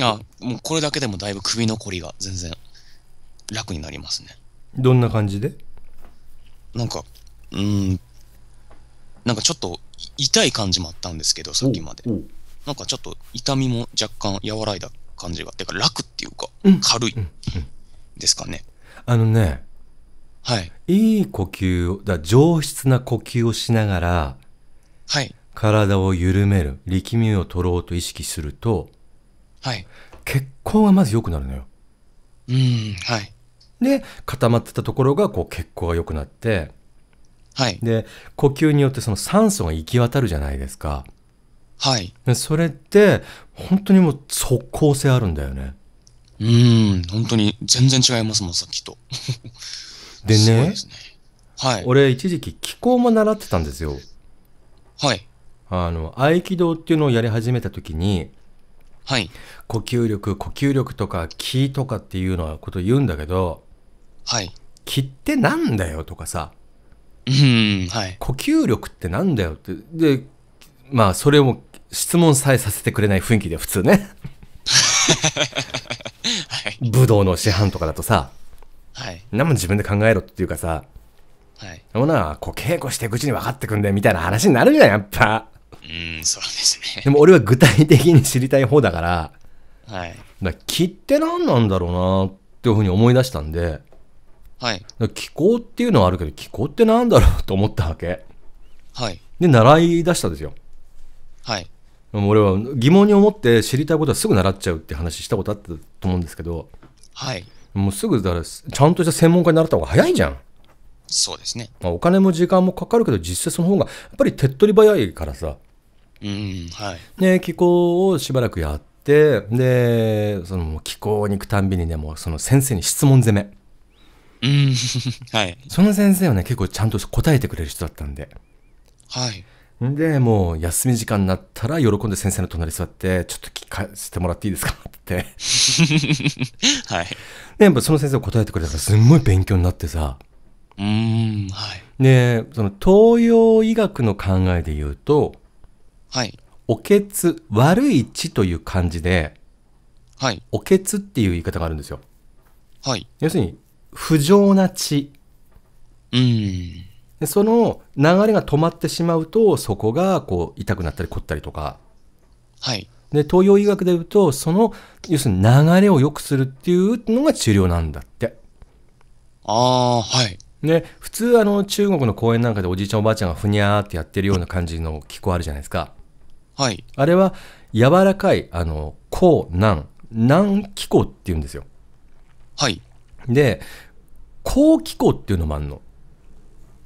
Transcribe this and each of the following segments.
あもうこれだけでもだいぶ首のりが全然楽になりますねどんな感じでなんかうんなんかちょっと痛い感じもあったんですけどさっきまでなんかちょっと痛みも若干和らいだ感じがてか楽っていうか、うん、軽いですかね、あのねはいいい呼吸をだ上質な呼吸をしながらはい体を緩める力みを取ろうと意識するとはい、血行がまず良くなるのよ。うんはい、で固まってたところがこう血行が良くなって、はい、で呼吸によってその酸素が行き渡るじゃないですか。はい、それって本当にもう即効性あるんだよね。うん本当に全然違いますもんさっきと。でね、ね、はい、俺一時期気候も習ってたんですよ。はい、あの合気道っていうのをやり始めた時に、はい、呼吸力呼吸力とか気とかっていうのはこと言うんだけど、はい、気ってなんだよとかさ、うんはい、呼吸力ってなんだよってでまあそれを質問さえさせてくれない雰囲気で普通ね はい、武道の師範とかだとさ、はい、何も自分で考えろっていうかさ、はい、そんなこう稽古していくうちに分かってくんだよみたいな話になるじゃんやっぱうん、そうですね。でも俺は具体的に知りたい方だから、はい。だ気って何なんだろうなっていうふうに思い出したんで、はい。気候っていうのはあるけど、気候って何だろうと思ったわけ。はい。で、習い出したんですよ。はい。俺は疑問に思って知りたいことはすぐ習っちゃうって話したことあったと思うんですけど、はい。もうすぐだから、ちゃんとした専門家になった方が早いじゃん。そうですね。まあ、お金も時間もかかるけど、実際その方が、やっぱり手っ取り早いからさ。うんはい、で気候をしばらくやってでその気候に行くたんびにねもうその先生に質問攻め。うんはい、その先生はね結構ちゃんと答えてくれる人だったんで、はい、でもう休み時間になったら喜んで先生の隣に座ってちょっと聞かせてもらっていいですかってはいでやっぱその先生答えてくれたらすんごい勉強になってさうんはいでその東洋医学の考えで言うとはい。おけつ、悪い血という漢字で、はい。おけつっていう言い方があるんですよ。はい。要するに、不浄な血。うん。でその流れが止まってしまうと、そこがこう痛くなったり凝ったりとか。はい。で、東洋医学でいうと、その、要するに流れを良くするっていうのが治療なんだって。ああ、はい。で、普通あの中国の公園なんかでおじいちゃんおばあちゃんがふにゃーってやってるような感じの気候あるじゃないですか。はい、あれは柔らかいあの硬軟軟気候っていうんですよ。はい、で硬気候っていうのもあるの。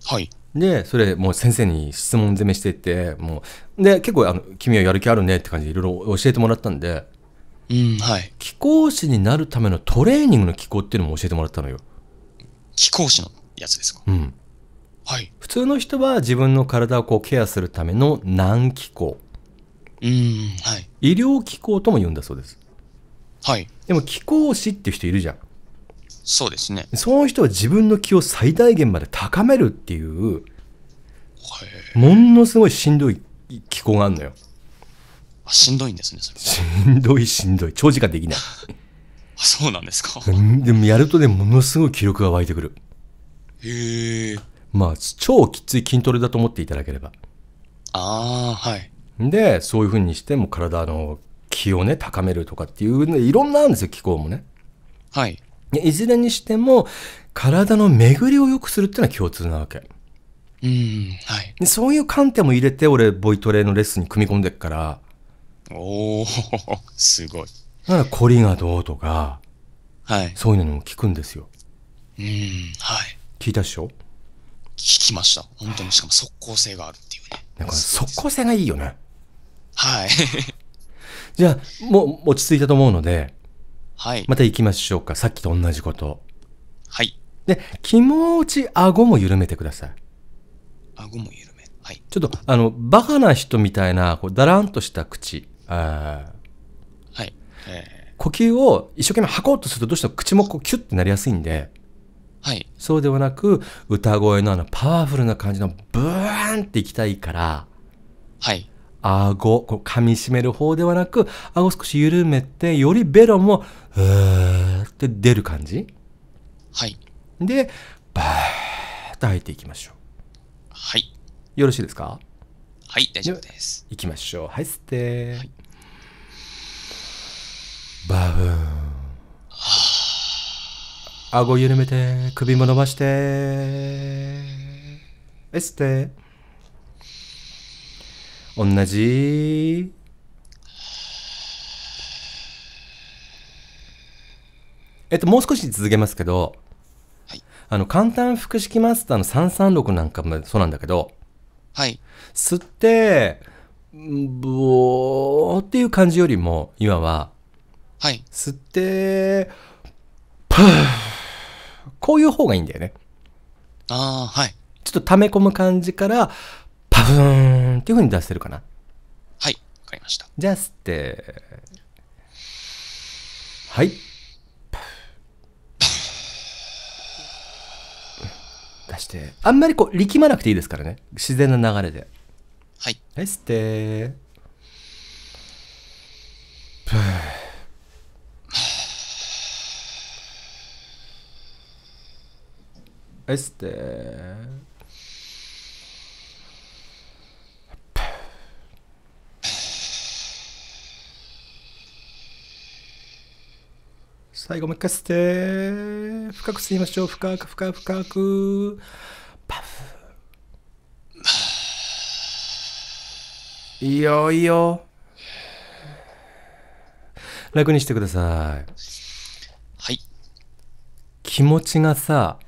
はい、でそれもう先生に質問攻めしてってもうで結構あの「君はやる気あるね」って感じでいろいろ教えてもらったんで、うんはい、気候師になるためのトレーニングの気候っていうのも教えてもらったのよ。気候師のやつですか、うんはい、普通の人は自分の体をこうケアするための難気候。うんはい、医療機構とも言うんだそうです。はい、でも機構士っていう人いるじゃん。そうですね。その人は自分の気を最大限まで高めるっていう、ものすごいしんどい気候があるのよ。あしんどいんですね、しんどいしんどい。長時間できない。あそうなんですか。でもやるとね、ものすごい気力が湧いてくる。へえ。まあ、超きつい筋トレだと思っていただければ。ああ、はい。で、そういうふうにしても体の気をね、高めるとかっていう、ね、いろんなあるんですよ、気候もね。はい。いずれにしても、体の巡りを良くするっていうのは共通なわけ。うん、はい。そういう観点も入れて、俺、ボイトレのレッスンに組み込んでっから。おお、すごい。だから、凝りがどうとか、はい。そういうのにも聞くんですよ。うん、はい。聞いたでしょ聞きました。本当に、しかも即効性があるっていうね。なんか、即効性がいいよね。はい。じゃあ、もう落ち着いたと思うので、はい。また行きましょうか。さっきと同じこと。はい。で、気持ち、顎も緩めてください。顎も緩めはい。ちょっと、あの、バカな人みたいな、こう、だらんとした口。あはい。えー、呼吸を一生懸命吐こうとすると、どうしても口もこう、キュッてなりやすいんで、はい。そうではなく、歌声のあの、パワフルな感じの、ブーンっていきたいから、はい。顎、こ噛みしめる方ではなく、顎少し緩めて、よりベロも、うーって出る感じはい。で、バーッと入っていきましょう。はい。よろしいですかはい、大丈夫です。いきましょう。はい、吸って。はい、バブーン。顎緩めて、首も伸ばして。吸って。同じえっと、もう少し続けますけど、はい、あの、簡単複式マスターの336なんかもそうなんだけど、はい。吸って、ぼーっていう感じよりも、今は、はい。吸って、ーこういう方がいいんだよね。ああ、はい。ちょっと溜め込む感じから、ふーんっていうふうに出せるかな。はい、わかりました。じゃあ吸って、はい。出して、あんまりこう力まなくていいですからね。自然な流れで。はい。はい、吸って。はい、吸って。最後も一回吸って深く吸いましょう深く深く深くパフいいよいいよ楽にしてくださいはい気持ちがさ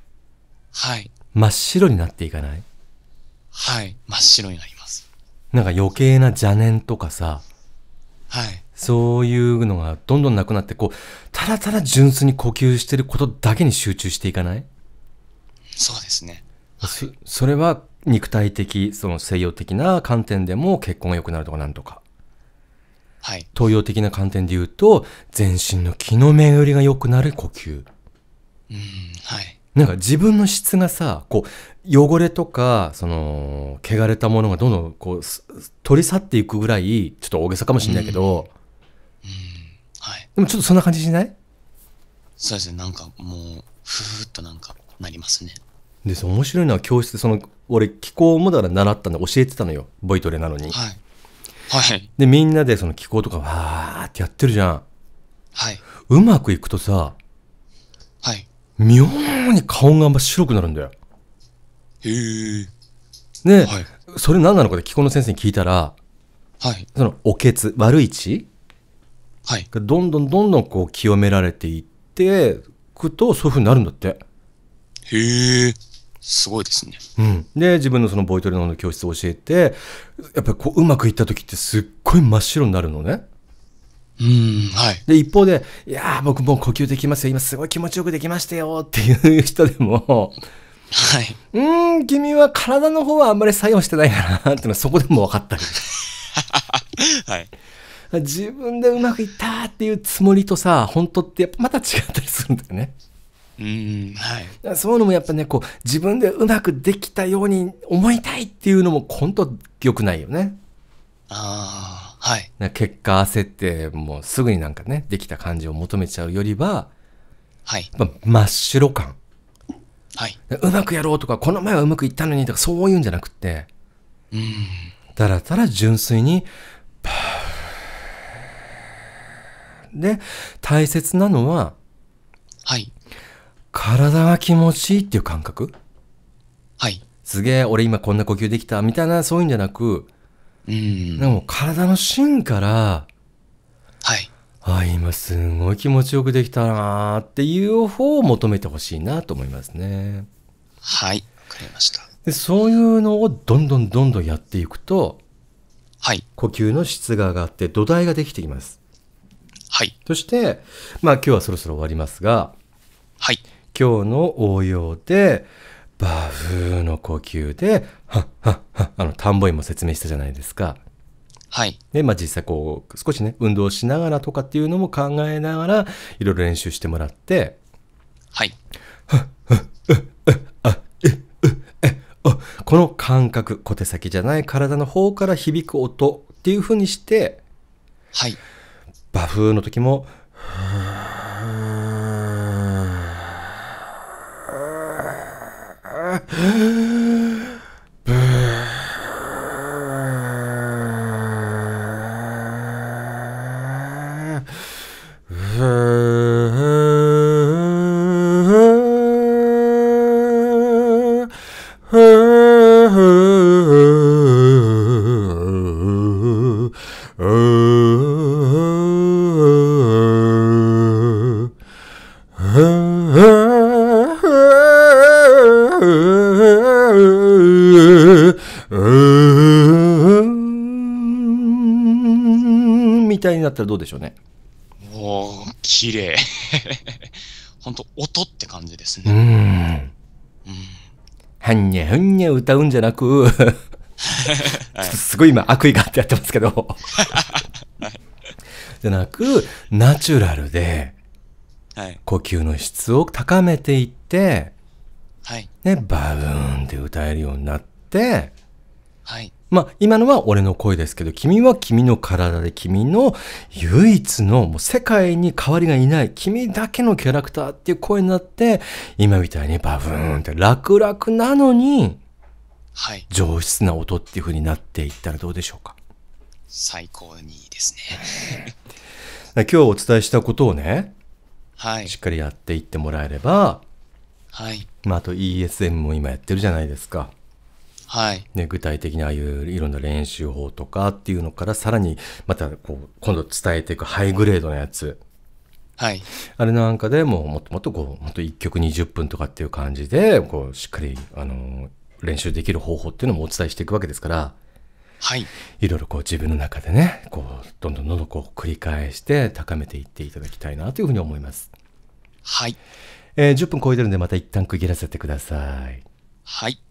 はい真っ白になっていかないはい真っ白になりますなんか余計な邪念とかさはいそういうのがどんどんなくなって、こう、ただただ純粋に呼吸してることだけに集中していかないそうですね。そそれは肉体的、その西洋的な観点でも結婚が良くなるとかなんとか。はい。東洋的な観点で言うと、全身の気の巡りが良くなる呼吸。うん、はい。なんか自分の質がさ、こう、汚れとか、その、汚れたものがどんどんこう、取り去っていくぐらい、ちょっと大げさかもしれないけど、うんはい、でもちょっとそんな感じしないそうですねなんかもうふーっとなんかなりますねで面白いのは教室でその俺気候もだから習ったんで教えてたのよボイトレなのにはい、はい、でみんなでその気候とかわーってやってるじゃんはいうまくいくとさはい妙に顔が白くなるんだよへえね、はい、それ何なのかって気候の先生に聞いたら、はい、そのおけつ悪い血はい、どんどんどんどんこう清められていってくとそういうふうになるんだってへえすごいですね、うん、で自分のそのボイトレの教室を教えてやっぱりこううまくいった時ってすっごい真っ白になるのねうんはい、で一方で、いや僕もう呼吸できますよ、今すごい気持ちよくできましたよっていう人でも、はい、うん、君は体の方はあんまり作用してないかなっていうのはそこでも分かったり。はい自分でうまくいったっていうつもりとさ本当ってやっぱまた違ったりするんだよね。うんはい、そういうのもやっぱねこう自分でうまくできたように思いたいっていうのも本当良くないよね。あはい、結果焦ってもうすぐになんかねできた感じを求めちゃうよりは、はい、ま真っ白感、はい、うまくやろうとかこの前はうまくいったのにとかそういうんじゃなくて、うん、だらだら純粋にパーで、大切なのは、はい。体が気持ちいいっていう感覚はい。すげえ、俺今こんな呼吸できた、みたいな、そういうんじゃなく、うん。でも体の芯から、はい。あ、今すごい気持ちよくできたなーっていう方を求めてほしいなと思いますね。はい。わかりました。で、そういうのをどんどんどんどんやっていくと、はい。呼吸の質が上がって土台ができています。はい、そして、まあ、今日はそろそろ終わりますが、はい、今日の応用でバフの呼吸ではっはっはあの田んぼイも説明したじゃないですか。はい。で、まあ実際こう、少しね、運動しながらとかっていうのも考えながら、いろいろ練習してもらって、はい。この感覚、小手先じゃない体の方から響く音っていうふうにして、はい。バフの時も、みたいになったらどうでしょうね。おー、綺麗。本当音って感じですね。うん。はんにゃはんにゃ歌うんじゃなくすごい今悪意があってやってますけどじゃなく、ナチュラルで、呼吸の質を高めていって、はい、ね、バブーンって歌えるようになって、はい、まあ今のは俺の声ですけど君は君の体で君の唯一のもう世界に変わりがいない君だけのキャラクターっていう声になって今みたいにバブーンって楽々なのに、はい、上質な音っていう風になっていったらどうでしょうか最高にいいですね 今日お伝えしたことをね、はい、しっかりやっていってもらえればはい。まあ、あと ESM も今やってるじゃないですか。はい。ね、具体的にああいういろんな練習法とかっていうのから、さらにまたこう、今度伝えていくハイグレードなやつ。はい。あれなんかでも、もっともっとこう、ほんと1曲20分とかっていう感じで、こう、しっかり、あの、練習できる方法っていうのもお伝えしていくわけですから、はい。いろいろこう自分の中でね、こう、どんどんどんどんこう繰り返して高めていっていただきたいなというふうに思います。はい。えー、10分超えてるんでまた一旦区切らせてください。はい。